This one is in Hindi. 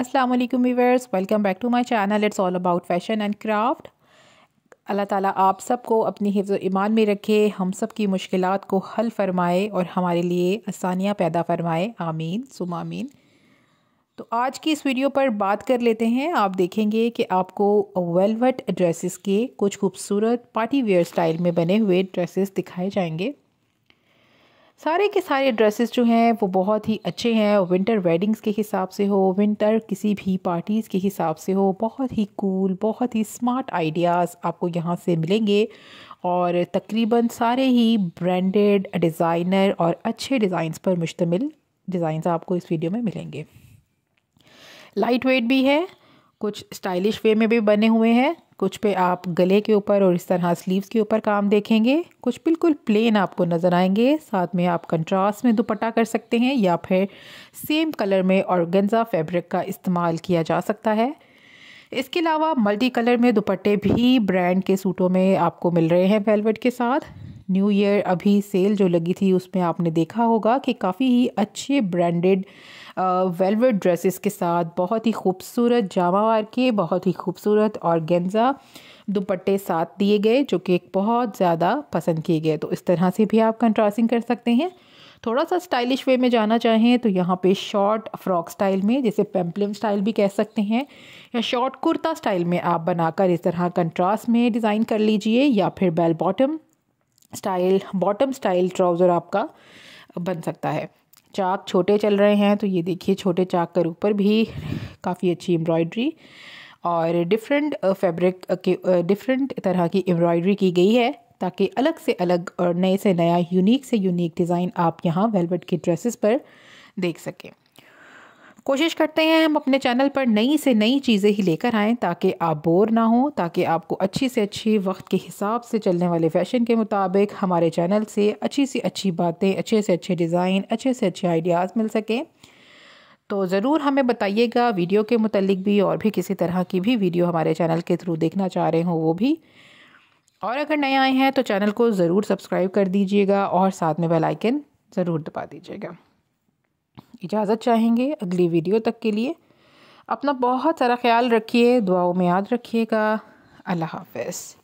अस्सलाम वालेकुम welcome back to my channel it's all about fashion and craft अल्लाह ताला आप सबको अपनी हिफ्ज़ ईमान में रखे हम सब की मुश्किल को हल फरमाए और हमारे लिए आसानियाँ पैदा फरमाए आमीन सुम आमीन तो आज की इस वीडियो पर बात कर लेते हैं आप देखेंगे कि आपको वेलवेट ड्रेसेस के कुछ खूबसूरत पार्टी वेयर स्टाइल में बने हुए ड्रेसेस दिखाए जाएंगे सारे के सारे ड्रेसेस जो हैं वो बहुत ही अच्छे हैं विंटर वेडिंग्स के हिसाब से हो विंटर किसी भी पार्टीज़ के हिसाब से हो बहुत ही कूल बहुत ही स्मार्ट आइडियाज़ आपको यहाँ से मिलेंगे और तकरीबन सारे ही ब्रांडेड डिज़ाइनर और अच्छे डिज़ाइंस पर मुश्तमिल डिज़ाइंस आपको इस वीडियो में मिलेंगे लाइट वेट भी है कुछ स्टाइलिश वे में भी बने हुए हैं कुछ पे आप गले के ऊपर और इस तरह स्लीव्स के ऊपर काम देखेंगे कुछ बिल्कुल प्लेन आपको नज़र आएंगे साथ में आप कंट्रास्ट में दुपट्टा कर सकते हैं या फिर सेम कलर में ऑर्गेन्जा फैब्रिक का इस्तेमाल किया जा सकता है इसके अलावा मल्टी कलर में दुपट्टे भी ब्रांड के सूटों में आपको मिल रहे हैं वेलवेट के साथ न्यू ईयर अभी सेल जो लगी थी उसमें आपने देखा होगा कि काफ़ी ही अच्छे ब्रांडेड वेलवेट ड्रेसेस के साथ बहुत ही खूबसूरत जामावार के बहुत ही खूबसूरत और गेंजा दुपट्टे साथ दिए गए जो कि एक बहुत ज़्यादा पसंद किए गए तो इस तरह से भी आप कंट्रास्टिंग कर सकते हैं थोड़ा सा स्टाइलिश वे में जाना चाहें तो यहाँ पे शॉर्ट फ्रॉक स्टाइल में जैसे पेम्पलिम स्टाइल भी कह सकते हैं या शॉर्ट कुर्ता स्टाइल में आप बनाकर इस तरह कंट्रास्ट में डिज़ाइन कर लीजिए या फिर bell bottom style bottom style trouser आपका बन सकता है चाक छोटे चल रहे हैं तो ये देखिए छोटे चाक कर ऊपर भी काफ़ी अच्छी एम्ब्रॉयड्री और डिफरेंट फैब्रिक के डिफरेंट तरह की एम्ब्रॉयड्री की गई है ताकि अलग से अलग और नए से नया यूनिक से यूनिक डिज़ाइन आप यहाँ वेलवेट के ड्रेसेस पर देख सकें कोशिश करते हैं हम अपने चैनल पर नई से नई चीज़ें ही लेकर आएँ ताकि आप बोर ना हों ताकि आपको अच्छी से अच्छी वक्त के हिसाब से चलने वाले फ़ैशन के मुताबिक हमारे चैनल से अच्छी सी अच्छी बातें अच्छे से अच्छे डिज़ाइन अच्छे से अच्छे आइडियाज़ मिल सकें तो ज़रूर हमें बताइएगा वीडियो के मतलब भी और भी किसी तरह की भी वीडियो हमारे चैनल के थ्रू देखना चाह रहे हों वो भी और अगर नए आए हैं तो चैनल को ज़रूर सब्सक्राइब कर दीजिएगा और साथ में बेल आइकन ज़रूर दबा दीजिएगा इजाज़त चाहेंगे अगली वीडियो तक के लिए अपना बहुत सारा ख्याल रखिए दुआओं में याद रखिएगा अल्लाह हाफ